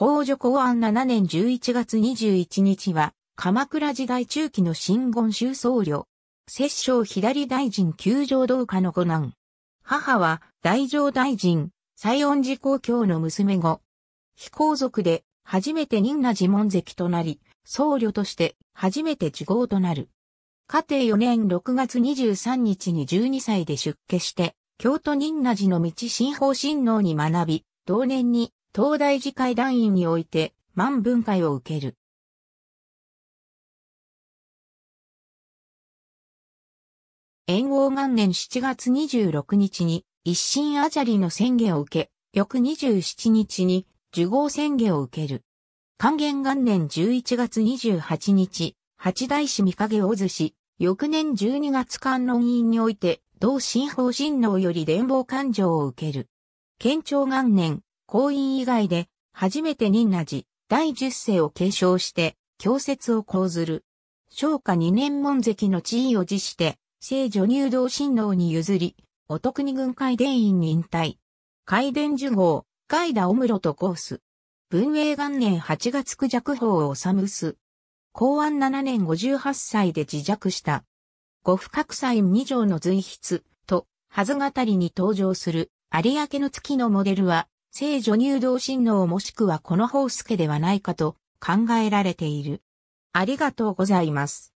法助公安7年11月21日は、鎌倉時代中期の新言宗僧侶。摂政左大臣九条道家の五男。母は大乗大臣、西恩寺公教の娘後。非皇族で初めて仁和寺門跡となり、僧侶として初めて受号となる。家庭4年6月23日に12歳で出家して、京都仁和寺の道新法親能に学び、同年に東大寺会団員において万分解を受ける。炎応元年7月26日に一心あじゃりの宣言を受け、翌27日に受号宣言を受ける。還元元年11月28日、八大師見影大津し、翌年12月観論院において、同新法神能より伝法感情を受ける。県庁元年公院以外で、初めて任。那寺、第十世を継承して、教説を講ずる。昇華二年門跡の地位を辞して、聖女入道新郎に譲り、お得に軍会伝院に引退。海伝呪号、海田お室とコース。文永元年8月九弱法を治むす。公安七年五十八歳で自弱した。五不覚祭二条の随筆と、はず語りに登場する有明の月のモデルは、聖女入道神能もしくはこの宝助ではないかと考えられている。ありがとうございます。